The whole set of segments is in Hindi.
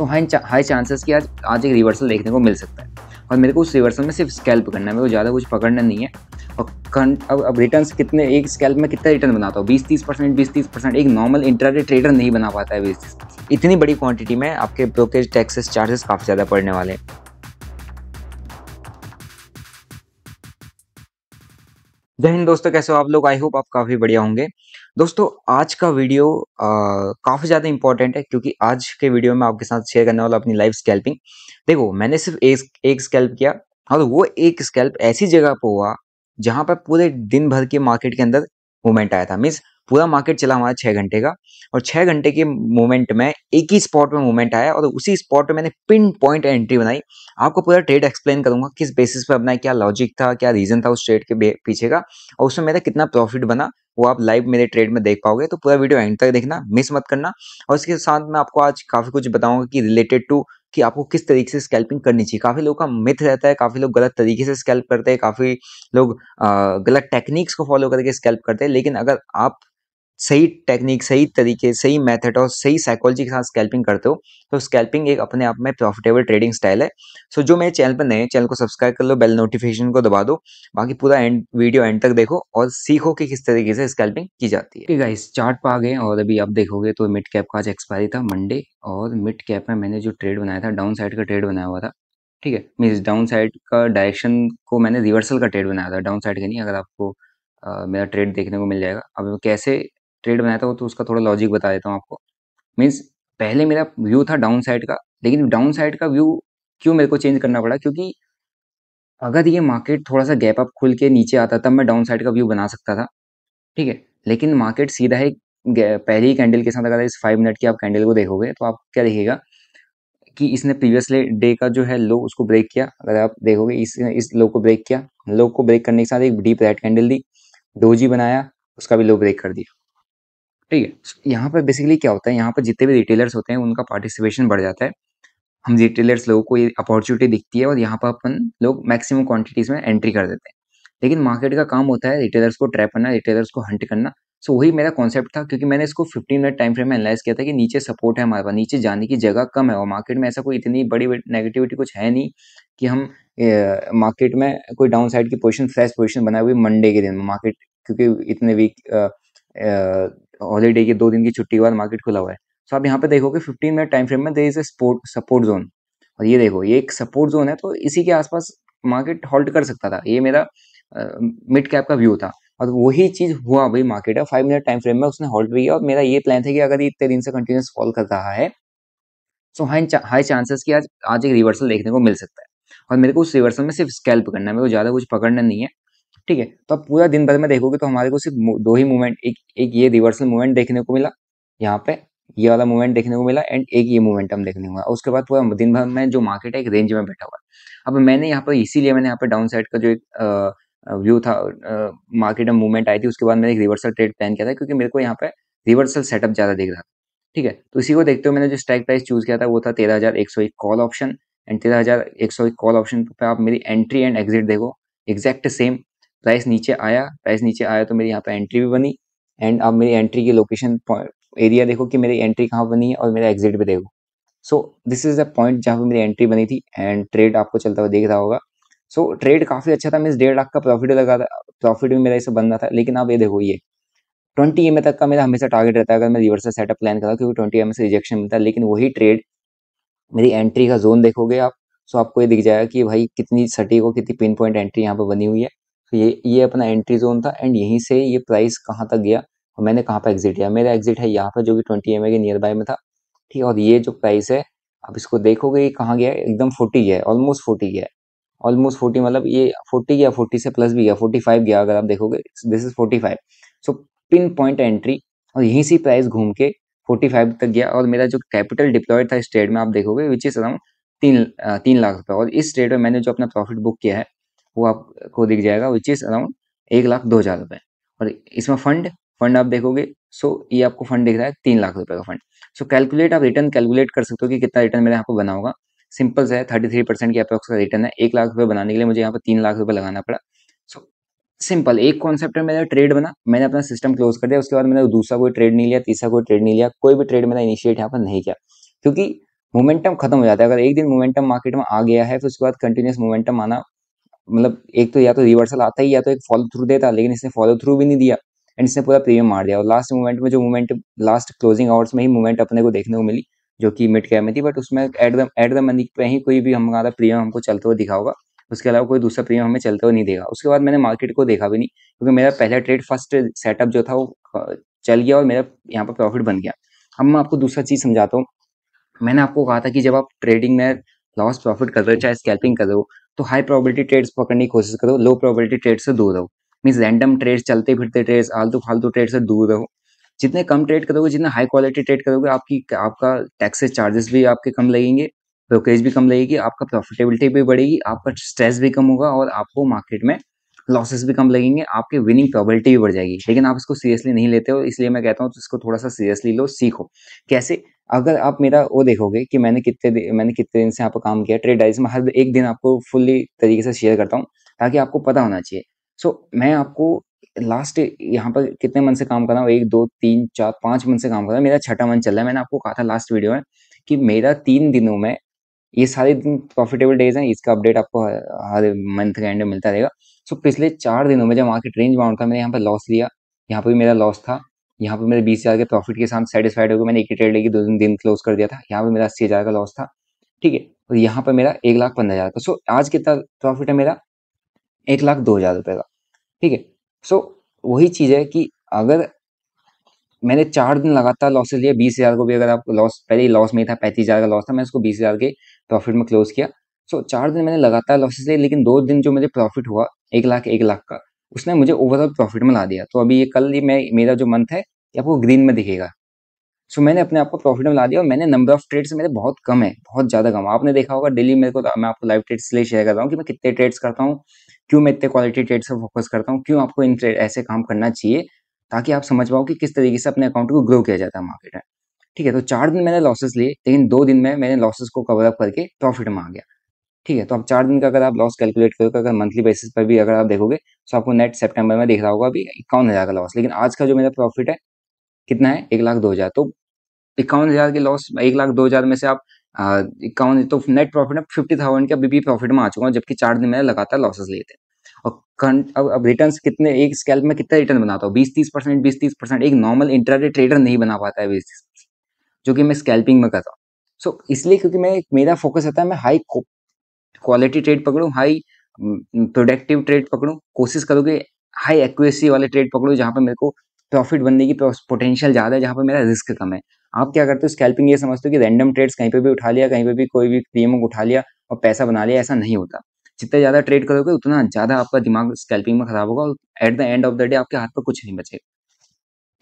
तो हाई हाई चांसेस कि आज आज एक रिवर्सल देखने को मिल सकता है और मेरे को उस रिवर्सल में सिर्फ स्कैल्प करना है मेरे को ज़्यादा कुछ पकड़ना नहीं है और अब अब रिटर्न कितने एक स्कैल्प में कितना रिटर्न बनाता हूँ बीस तीस परसेंट बीस तीस परसेंट एक नॉर्मल इंटरनेट ट्रेडर नहीं बना पाता है बीस तीस इतनी बड़ी क्वांटिटी में आपके ब्रोकेज टैक्सेस चार्जेस काफ़ी ज़्यादा पड़ने वाले हैं जय हिंद दोस्तों कैसे हो आप लोग आई होप आप काफी बढ़िया होंगे दोस्तों आज का वीडियो काफी ज्यादा इंपॉर्टेंट है क्योंकि आज के वीडियो में आपके साथ शेयर करने वाला अपनी लाइव स्कैल्पिंग देखो मैंने सिर्फ एक एक स्कैल्प किया और वो एक स्कैल्प ऐसी जगह पर हुआ जहां पर पूरे दिन भर के मार्केट के अंदर मूवमेंट आया था मीन्स पूरा मार्केट चला हमारा छः घंटे का और छः घंटे के मोमेंट में एक ही स्पॉट में मोमेंट आया और उसी स्पॉट में मैंने पिन पॉइंट एंट्री बनाई आपको पूरा ट्रेड एक्सप्लेन करूंगा किस बेसिस पे अपना क्या लॉजिक था क्या रीज़न था उस ट्रेड के पीछे का और उसमें मेरा कितना प्रॉफिट बना वो आप लाइव मेरे ट्रेड में देख पाओगे तो पूरा वीडियो एंड तक देखना मिस मत करना और इसके साथ मैं आपको आज काफ़ी कुछ बताऊंगा कि रिलेटेड टू कि आपको किस तरीके से स्कैल्पिंग करनी चाहिए काफ़ी लोगों का मिथ रहता है काफ़ी लोग गलत तरीके से स्कैल्प करते हैं काफ़ी लोग गलत टेक्निक्स को फॉलो करके स्कैल्प करते हैं लेकिन अगर आप सही टेक्निक सही तरीके सही मेथड और सही साइकोलॉजी के साथ स्कैल्पिंग करते हो तो स्कैल्पिंग एक अपने आप में प्रॉफिटेबल ट्रेडिंग स्टाइल है सो so, जो मेरे चैनल पर नए चैनल को सब्सक्राइब कर लो बेल नोटिफिकेशन को दबा दो बाकी पूरा एंड वीडियो एंड तक देखो और सीखो कि किस तरीके से स्कैल्पिंग की जाती है गाइस चार्ट पर आ गए और अभी आप देखोगे तो मिड कैप का आज एक्सपायरी था मंडे और मिड कैप में मैंने जो ट्रेड बनाया था डाउन साइड का ट्रेड बनाया हुआ था ठीक है मीन्स डाउन साइड का डायरेक्शन को मैंने रिवर्सल का ट्रेड बनाया था डाउन साइड का नहीं अगर आपको आ, मेरा ट्रेड देखने को मिल जाएगा अब कैसे ट्रेड बनाया था वो तो उसका थोड़ा लॉजिक बता देता हूँ आपको मीन्स पहले मेरा व्यू था डाउन साइड का लेकिन डाउन साइड का व्यू क्यों मेरे को चेंज करना पड़ा क्योंकि अगर ये मार्केट थोड़ा सा गैप अप खुल के नीचे आता तब मैं डाउन साइड का व्यू बना सकता था ठीक है लेकिन मार्केट सीधा है पहले ही कैंडल के साथ अगर इस फाइव मिनट की आप कैंडल को देखोगे तो आप क्या देखिएगा कि इसने प्रीवियसली डे का जो है लो उसको ब्रेक किया अगर आप देखोगे इस इस लो को ब्रेक किया लो को ब्रेक करने के साथ एक डीप रेड कैंडल दी डोजी बनाया उसका भी लो ब्रेक कर दिया ठीक है यहाँ पर बेसिकली क्या होता है यहाँ पर जितने भी रिटेलर्स होते हैं उनका पार्टिसिपेशन बढ़ जाता है हम रिटेलर्स लोगों को ये अपॉर्चुनिटी दिखती है और यहाँ पर अपन लोग मैक्सिमम क्वांटिटीज में एंट्री कर देते हैं लेकिन मार्केट का काम होता है रिटेलर्स को ट्रैप करना रिटेलर्स को हंट करना सो वही मेरा कॉन्सेप्ट था क्योंकि मैंने इसको फिफ्टीन मिनट टाइम फ्रेम में एनालाइज किया था कि नीचे सपोर्ट है हमारे पास नीचे जाने की जगह कम है और मार्केट में ऐसा कोई इतनी बड़ी नेगेटिविटी कुछ है नहीं कि हम मार्केट में कोई डाउन साइड की पोजिशन फ्रेश पोजिशन बनाई हुई मंडे के दिन मार्केट क्योंकि इतने वीक हॉलीडे की दो दिन की छुट्टी के बाद मार्केट खुला हुआ है सो आप यहाँ पे देखोगे फिफ्टीन मिनट टाइम फ्रेम में there is a support support zone और ये देखो ये एक सपोर्ट जोन है तो इसी के आसपास मार्केट हॉल्ट कर सकता था ये मेरा मिड कैप का व्यू था और वही चीज हुआ भाई मार्केट है फाइव मिनट टाइम फ्रेम में उसने हॉल्ट भी किया और मेरा ये प्लान था कि अगर ये इतने दिन से कंटिन्यूस फॉल कर रहा है सो हाई हाई चांसेस की आज आज एक रिवर्सल देखने को मिल सकता है और मेरे को उस रिवर्सल में सिर्फ स्कैल्प करना है मेरे को ज़्यादा कुछ पकड़ना नहीं है ठीक है तो आप पूरा दिन भर में देखोगे तो हमारे को सिर्फ दो ही मूवमेंट एक एक ये रिवर्सल मूवमेंट देखने को मिला यहाँ पे ये वाला मूवमेंट देखने को मिला एंड एक ये मोमेंटम देखने को मिला उसके बाद पूरा दिन भर में जो मार्केट है एक रेंज में बैठा हुआ अब मैंने यहाँ पर इसीलिए मैंने यहाँ पर डाउन साइड का जो एक व्यू था मार्केट में मूवमेंट आई थी उसके बाद मैंने एक रिवर्सल ट्रेड प्लान किया था क्योंकि मेरे को यहाँ पे रिवर्सल सेटअप ज़्यादा दिख रहा था ठीक है तो इसी को देखते हुए मैंने जो स्ट्राइक प्राइस चूज किया था वो था तेरह हज़ार एक सौ एक कॉल ऑप्शन एंड तेरह हज़ार एक सौ एक कॉल ऑप्शन पे आप मेरी एंट्री एंड एग्जिट देखो एग्जैक्ट सेम प्राइस नीचे आया प्राइस नीचे आया तो मेरी यहाँ पर एंट्री भी बनी एंड अब मेरी एंट्री की लोकेशन एरिया देखो कि मेरी एंट्री कहाँ बनी है और मेरा एग्जिट भी देखो so this is the point जहाँ पे मेरी एंट्री बनी थी एंड ट्रेड आपको चलता हुआ देख रहा होगा सो so, ट्रेड काफी अच्छा था मीन डेढ़ लाख का प्रॉफिट लगा था प्रॉफिट भी मेरा इससे बनना था लेकिन आप ये देखो ये ट्वेंटी एम तक का मेरा हमेशा टारगेट रहता है अगर मैं रिवर्सल सेटअप प्लान करता क्योंकि ट्वेंटी एम से रिजेक्शन मिलता है लेकिन वही ट्रेड मेरी एंट्री का जोन देखोगे आप सो तो आपको ये दिख जाएगा कि भाई कितनी सटीक हो कितनी पिन पॉइंट एंट्री यहाँ पर बनी हुई है तो ये ये अपना एंट्री जोन था एंड यहीं से ये प्राइस कहाँ तक गया और मैंने कहाँ पर एग्जिट किया मेरा एग्जिट है यहाँ पर जो कि ट्वेंटी एम के नियर बाय में था ठीक है और ये जो प्राइस है आप इसको देखोगे ये कहाँ गया एकदम फोर्टी गया है ऑलमोस्ट फोर्टी गया है ऑलमोस्ट फोर्टी मतलब ये फोर्टी गया फोर्टी से प्लस भी गया फोर्टी फाइव गया अगर आप देखोगे this is forty five so pinpoint entry और यहीं से प्राइस घूम के फोर्टी फाइव तक गया और मेरा जो कैपिटल डिप्लॉयड था इस ट्रेड में आप देखोगे विच इज अराउंड तीन तीन लाख रुपये और इस ट्रेड में मैंने जो अपना प्रॉफिट बुक किया है वो आपको दिख जाएगा विच इज़ अराउंड एक लाख दो हज़ार रुपये और इसमें फंड फंड आप देखोगे सो so, ये आपको फंड दिख रहा है तीन लाख रुपए का फंड सो कैलकुलेट आप रिटर्न कैलकुलेट कर सकते हो कि कितना रिटर्न यहाँ पर बना होगा सिंपल से है थर्टी थ्री परसेंट की अप्रॉक्स का रिटर्न है एक लाख रुपए बनाने के लिए मुझे यहाँ पर तीन लाख रुपए लगाना पड़ा सो so, सिंपल एक कॉन्सेप्ट में मेरा ट्रेड बना मैंने अपना सिस्टम क्लोज कर दिया उसके बाद मैंने दूसरा कोई ट्रेड नहीं लिया तीसरा कोई ट्रेड नहीं लिया कोई भी ट्रेड मैंने इनिशिएट यहाँ पर नहीं किया क्योंकि मोमेंटम खत्म हो जाता है अगर एक दिन मोमेंटम मार्केट में आ गया है फिर तो उसके बाद कंटिन्यूस मोमेंटम आना मतलब एक तो या तो रिवर्सल आता ही या तो एक फॉलो थ्रू देता लेकिन इसने फॉलो थ्रू भी नहीं दिया एंड इसने पूरा प्रीमियम मार दिया और लास्ट मोमेंट में जो मोमेंट लास्ट क्लोजिंग आवर्स में ही मोमेंट अपने को देखने को मिली जो कि मिड कैप में थी बट उसमें एट द मनी पे ही कोई भी हमारा प्रीमियम हमको चलते हुए दिखा होगा उसके अलावा कोई दूसरा प्रीमियम हमें चलते हुए नहीं देगा उसके बाद मैंने मार्केट को देखा भी नहीं क्योंकि मेरा पहला ट्रेड फर्स्ट सेटअप जो था वो चल गया और मेरा यहाँ पर प्रॉफिट बन गया अब मैं आपको दूसरा चीज़ समझाता हूँ मैंने आपको कहा था कि जब आप ट्रेडिंग में लॉस प्रॉफिट कर रहे हो चाहे स्कैल्पिंग कर रहे हो तो हाई प्रोबेबिलिटी ट्रेड्स पकड़ने की कोशिश करो लो प्रोबेबिलिटी ट्रेड से दूर रहो मीन्स रैंडम ट्रेड्स चलते फिरते ट्रेड्स आलतू फालतू ट्रेड से दूर रहो जितने कम ट्रेड करोगे जितने हाई क्वालिटी ट्रेड करोगे आपकी आपका टैक्सेस चार्जेस भी आपके कम लगेंगे ब्रोकरेज भी कम लगेगी आपका प्रॉफिटेबिलिटी भी बढ़ेगी आपका स्ट्रेस भी कम होगा और आपको मार्केट में लॉसेस भी कम लगेंगे आपके विनिंग प्रॉबिलिटी भी बढ़ जाएगी लेकिन आप इसको सीरियसली नहीं लेते हो इसलिए मैं कहता हूँ तो इसको थोड़ा सा सीरियसली लो सीखो कैसे अगर आप मेरा वो देखोगे कि मैंने कितने मैंने कितने दिन से यहाँ पर काम किया ट्रेड डाइज में हर एक दिन आपको फुल्ली तरीके से शेयर करता हूँ ताकि आपको पता होना चाहिए सो so, मैं आपको लास्ट यहाँ पर कितने मन से काम कर रहा हूँ एक दो तीन चार पाँच मन से काम कर रहा हूँ मेरा छठा मन चल रहा है मैंने आपको कहा था लास्ट वीडियो में कि मेरा तीन दिनों में ये सारे दिन प्रॉफिटेबल डेज हैं इसका अपडेट आपको हर मंथ के एंड में मिलता रहेगा सो so, पिछले चार दिनों में जब मार्केट रेंज बाउंड था मैंने यहाँ पर लॉस लिया यहाँ पर भी मेरा लॉस था यहाँ पर मेरे बीस हज़ार के प्रॉफिट के साथ सेटिस्फाइड होकर मैंने एक ट्रेड लेके दो दिन दिन क्लोज कर दिया था यहाँ पर मेरा अस्सी हज़ार का लॉस था ठीक है और यहाँ पर मेरा एक लाख पंद्रह हज़ार का सो आज कितना प्रॉफिट है मेरा एक लाख दो हज़ार रुपये का ठीक है सो वही चीज़ है कि अगर मैंने चार दिन लगातार लॉसेस लिए बीस हज़ार को भी अगर आप लॉस पहले लॉस में था पैंतीस हज़ार का लॉस था मैंने उसको बीस हज़ार के प्रॉफिट में क्लोज किया सो so, चार दिन मैंने लगातार लॉसेस लिए लेकिन दो दिन जो मुझे प्रॉफिट हुआ एक लाख एक लाख का उसने मुझे ओवरऑल प्रॉफिट में ला दिया तो अभी ये कल ये मैं मेरा जो मंथ है ये आपको ग्रीन में दिखेगा सो so, मैंने अपने आप को प्रॉफिट में ला दिया और मैंने नंबर ऑफ ट्रेड्स मेरे बहुत कम है बहुत ज़्यादा कम आपने देखा होगा डेली मेरे को मैं आपको लाइव ट्रेड्स लिए शेयर कर रहा हूँ कि मैं कितने ट्रेड्स करता हूँ क्यों मैं इतने क्वालिटी ट्रेड्स पर फोकस करता हूँ क्यों आपको इन ट्रेड ऐसे काम करना चाहिए ताकि आप समझ पाओ कि किस तरीके से अपने अकाउंट को ग्रो किया जाता है मार्केट में ठीक है तो चार दिन मैंने लॉसेस लिए लेकिन दो दिन में मैंने लॉसेस को कवर अप करके प्रॉफिट में आ गया ठीक है तो आप चार दिन का अगर आप लॉस कैलकुलेट करोगे अगर मंथली बेसिस पर भी अगर आप देखोगे तो आपको नेट सेप्टेम्बर में देख रहा होगा अभी इक्यावन हज़ार का लॉस लेकिन आज का जो मेरा प्रॉफिट है कितना है एक लाख दो हजार तो इक्यावन हजार की लॉस एक लाख दो हजार में से आप इक्यावन तो नेट प्रॉफिट में फिफ्टी थाउजेंड के अभी भी प्रॉफिट में आ चुका हूँ जबकि चार दिन में लगातार लॉसेस लिए थे और अब अब रिटर्न कितने एक स्केल में कितना रिटर्न बनाता हूँ बीस तीस परसेंट बीस तीस परसेंट एक नॉर्मल इंटरडे ट्रेडर नहीं बना पाता है बीस तीस जो कि मैं स्कैल्पिंग में करता हूँ सो so, इसलिए क्योंकि मैं मेरा फोकस रहता है मैं हाई क्वालिटी ट्रेड पकड़ूँ हाई प्रोडक्टिव ट्रेड पकड़ूँ कोशिश करूँ कि हाई एक्यूरेसी वाले ट्रेड पकड़ूँ जहाँ पर मेरे को प्रॉफिट बनने की पोटेंशियल ज़्यादा है जहाँ पर मेरा रिस्क कम है आप क्या करते हो स्कैल्पिंग ये समझते हो कि रैंडम ट्रेड्स कहीं पे भी उठा लिया कहीं पे भी कोई भी पीएमओ उठा लिया और पैसा बना लिया ऐसा नहीं होता जितना ज़्यादा ट्रेड करोगे उतना ज़्यादा आपका दिमाग स्कैल्पिंग में खराब होगा और at the end of the day आपके हाथ पर कुछ नहीं बचेगा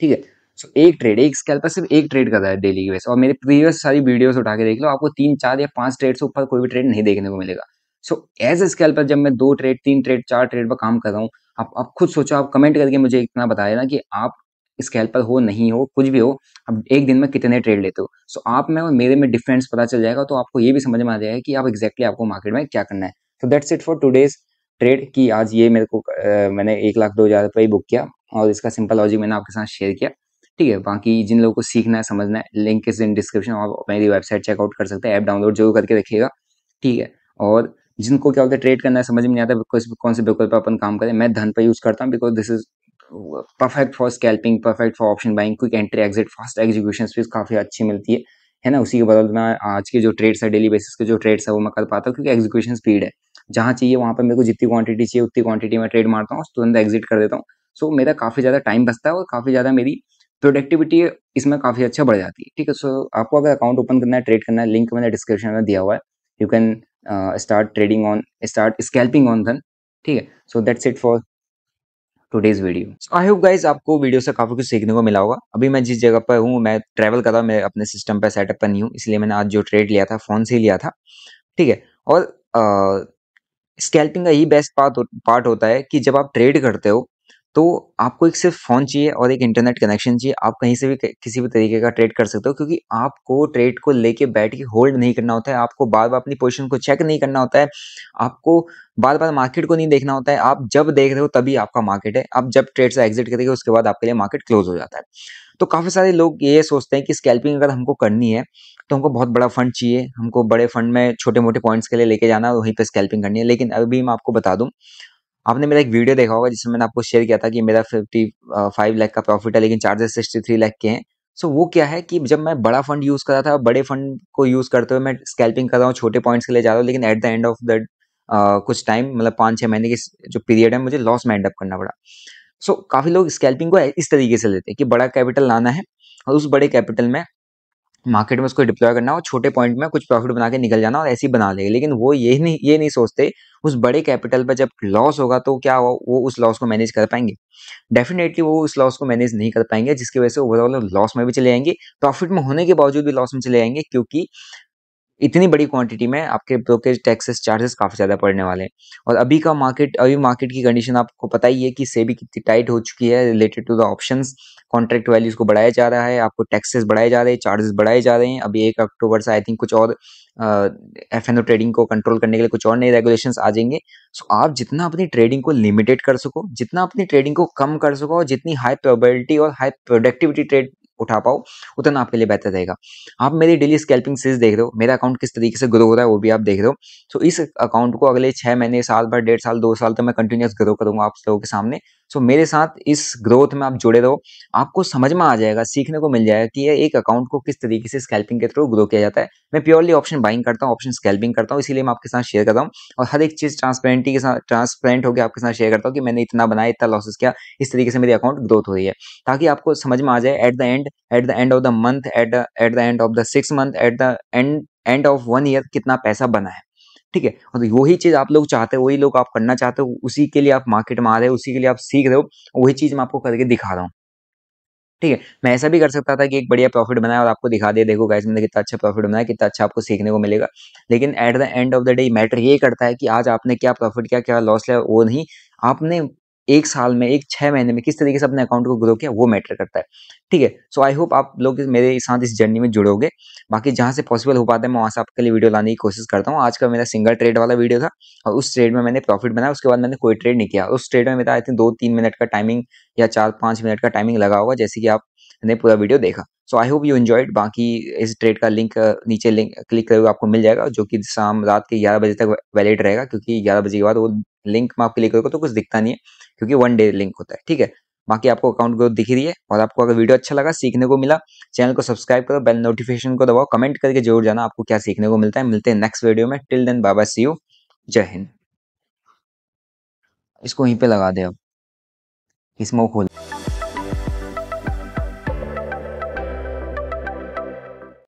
ठीक है सो एक ट्रेड एक स्कैल्पर सिर्फ एक ट्रेड कर रहा है डेली की बेस और मेरे प्रीवियस सारी वीडियोस उठा के देख लो आपको तीन चार या पांच ट्रेड से ऊपर कोई भी ट्रेड नहीं देखने को मिलेगा सो एज ए स्कैल्पर जब मैं दो ट्रेड तीन ट्रेड चार ट्रेड पर काम कर रहा हूँ आप आप खुद सोचो आप कमेंट करके मुझे इतना बताए ना कि आप स्केल पर हो नहीं हो कुछ भी हो अब एक दिन में कितने ट्रेड लेते हो सो आप में और मेरे में डिफरेंस पता चल जाएगा तो आपको ये भी समझ में आ जाएगा कि आप एग्जैक्टली आपको मार्केट में क्या करना है so that's it for today's trade कि आज ये मेरे को मैंने एक लाख दो हज़ार रुपये बुक किया और इसका सिंपल लॉजिक मैंने आपके साथ शेयर किया ठीक है बाकी जिन लोगों को सीखना है समझना है लिंक इस इन डिस्क्रिप्शन आप मेरी वेबसाइट चेकआउट कर सकते हैं ऐप डाउनलोड जरूर करके रखिएगा ठीक है और जिनको क्या होता है ट्रेड करना है समझ में नहीं आता बिकॉज कौन से बिल्कुल पर अपन काम करें मैं धन पर यूज़ करता हूँ because this is perfect for scalping perfect for option buying quick entry exit fast execution speed काफ़ी अच्छी मिलती है है ना उसी के बदल में आज के जो ट्रेड्स है डेली बेसिस के जो ट्रेड्स है वो मैं कर पाता हूँ क्योंकि एग्जीक्यूशन स्पीड है जहाँ चाहिए वहाँ पर मेरे को जितनी क्वांटिटी चाहिए उतनी क्वांटिटी में ट्रेड मारता हूँ तुरंत एग्जिट कर देता हूँ सो so, मेरा काफ़ी ज़्यादा टाइम बचता है और काफ़ी ज़्यादा मेरी प्रोडक्टिविटी इसमें काफ़ी अच्छा बढ़ जाती है ठीक है सो आपको अगर अकाउंट ओपन करना है ट्रेड करना है लिंक मैंने डिस्क्रिप्शन में दिया हुआ है you can start trading on start scalping on Dhan ठीक है so that's it for today's video I hope guys आपको वीडियो से काफी कुछ सीखने को मिला होगा अभी मैं जिस जगह पर हूँ मैं ट्रैवल कर रहा हूँ मैं अपने सिस्टम पर सेटअप पर नहीं हूँ इसलिए मैंने आज जो ट्रेड लिया था फोन से लिया था ठीक है और स्कैल्पिंग uh, का यही बेस्ट पार्ट पार्ट होता है कि जब आप ट्रेड करते हो तो आपको एक सिर्फ फ़ोन चाहिए और एक इंटरनेट कनेक्शन चाहिए आप कहीं से भी किसी भी तरीके का ट्रेड कर सकते हो क्योंकि आपको ट्रेड को लेके बैठ के होल्ड नहीं करना होता है आपको बार बार अपनी पोजीशन को चेक नहीं करना होता है आपको बार बार मार्केट को नहीं देखना होता है आप जब देख रहे हो तभी आपका मार्केट है आप जब ट्रेड से एग्जिट करेंगे उसके बाद आपके लिए मार्केट क्लोज हो जाता है तो काफ़ी सारे लोग ये सोचते हैं कि स्कैल्पिंग अगर हमको करनी है तो हमको बहुत बड़ा फंड चाहिए हमको बड़े फंड में छोटे मोटे पॉइंट्स के लिए लेके जाना वहीं पर स्कैल्पिंग करनी है लेकिन अभी मैं आपको बता दूँ आपने मेरा एक वीडियो देखा होगा जिसमें मैंने आपको शेयर किया था कि मेरा फिफ्टी फाइव लैख का प्रॉफिट है लेकिन चार्जेस सिक्सटी थ्री लैख के हैं सो so, वो क्या है कि जब मैं बड़ा फंड यूज़ कर रहा था बड़े फंड को यूज़ करते हुए मैं स्कैल्पिंग कर रहा हूँ छोटे पॉइंट्स के लिए जा रहा हूँ लेकिन at the end of the कुछ टाइम मतलब पाँच छः महीने के जो पीरियड है मुझे लॉस में एंड अप करना पड़ा सो so, काफ़ी लोग स्कैल्पिंग को इस तरीके से लेते हैं कि बड़ा कैपिटल लाना है और उस बड़े कैपिटल में मार्केट में उसको डिप्लॉय करना और छोटे पॉइंट में कुछ प्रॉफिट बना के निकल जाना और ऐसे ही बना लेंगे लेकिन वो ये नहीं ये नहीं सोचते उस बड़े कैपिटल पर जब लॉस होगा तो क्या हो, वो उस लॉस को मैनेज कर पाएंगे डेफिनेटली वो उस लॉस को मैनेज नहीं कर पाएंगे जिसकी वजह से ओवरऑल लॉस में भी चले जाएंगे प्रॉफिट में होने के बावजूद भी लॉस में चले जाएंगे क्योंकि इतनी बड़ी क्वांटिटी में आपके ब्रोकेज टैक्सेस चार्जेस काफ़ी ज़्यादा पड़ने वाले हैं और अभी का मार्केट अभी मार्केट की कंडीशन आपको पता ही है कि सेबी कितनी टाइट हो चुकी है related to the option contract values को बढ़ाया जा रहा है आपको टैक्सेस बढ़ाए जा रहे हैं चार्जेस बढ़ाए जा रहे हैं अभी एक अक्टूबर से आई थिंक कुछ और एफ एन ओ ट्रेडिंग को कंट्रोल करने के लिए कुछ और नए रेगुलेशन आ जाएंगे सो so, आप जितना अपनी ट्रेडिंग को लिमिटेड कर सको जितना अपनी ट्रेडिंग को कम कर सको और जितनी हाई प्रोबेबिलिटी और हाई प्रोडक्टिविटी ट्रेड उठा पाओ उतना आपके लिए बेहतर रहेगा आप मेरी डेली स्कैल्पिंग सीरीज देख रहे हो मेरा अकाउंट किस तरीके से ग्रो हो रहा है वो भी आप देख रहे हो सो इस अकाउंट को अगले छह महीने साल भर डेढ़ साल दो साल तक मैं कंटिन्यूस ग्रो करूंगा आप लोगों के सामने सो मेरे साथ इस ग्रोथ में आप जुड़े रहो आपको समझ में आ जाएगा सीखने को मिल जाएगा कि एक अकाउंट को किस तरीके से स्कैल्पिंग के थ्रू ग्रो किया जाता है मैं प्योरली ऑप्शन बाइंग करता हूँ ऑप्शन स्कैल्पिंग करता हूँ इसीलिए मैं आपके साथ शेयर करता हूँ और हर एक चीज़ ट्रांसपेरेंटी के साथ ट्रांसपेरेंट होकर आपके साथ शेयर करता हूँ कि मैंने इतना बनाया इतना लॉसेस किया इस तरीके से मेरी अकाउंट ग्रोथ हो रही है ताकि आपको समझ में आ जाए at the end end at the end of the month at at the end of the six month at the end end of one year कितना पैसा बना है ठीक है तो वही चीज़ आप लोग चाहते हो वही लोग आप करना चाहते हो उसी के लिए आप मार्केट में आ रहे हो उसी के लिए आप सीख रहे हो वही चीज़ मैं आपको करके दिखा रहा हूँ ठीक है मैं ऐसा भी कर सकता था कि एक बढ़िया प्रॉफिट बनाया और आपको दिखा दे देखो गाइस मैंने कितना अच्छा प्रॉफिट बनाया कितना अच्छा आपको सीखने को मिलेगा लेकिन at the end of the day matter ये करता है कि आज आपने क्या प्रॉफिट किया क्या लॉस लिया वो नहीं आपने एक साल में एक छः महीने में किस तरीके से अपने अकाउंट को ग्रो किया वो मैटर करता है ठीक है सो आई होप आप लोग मेरे साथ इस जर्नी में जुड़ोगे बाकी जहाँ से पॉसिबल हो पाता है मैं वहाँ से आपके लिए वीडियो लाने की कोशिश करता हूँ आज का मेरा सिंगल ट्रेड वाला वीडियो था और उस ट्रेड में मैंने प्रॉफिट बनाया उसके बाद मैंने कोई ट्रेड नहीं किया उस ट्रेड में मेरा आई थिंक दो तीन मिनट का टाइमिंग या चार पाँच मिनट का टाइमिंग लगा होगा जैसे कि आप ने पूरा वीडियो देखा so I hope you enjoyed बाकी इस ट्रेड का लिंक नीचे लिंक क्लिक करके आपको मिल जाएगा जो कि शाम रात के ग्यारह बजे तक वैलिड रहेगा क्योंकि ग्यारह बजे के बाद वो लिंक में आप क्लिक करोगे तो कुछ दिखता नहीं है क्योंकि वन डे लिंक होता है ठीक है बाकी आपको अकाउंट ग्रोथ दिख रही है और आपको अगर वीडियो अच्छा लगा सीखने को मिला चैनल को सब्सक्राइब करो बेल नोटिफिकेशन को दबाओ कमेंट करके जरूर जाना आपको क्या सीखने को मिलता है मिलते हैं नेक्स्ट वीडियो में टिल देन बाबा सी यू जय हिंद इसको यहीं पे लगा दे अब इसमें खोल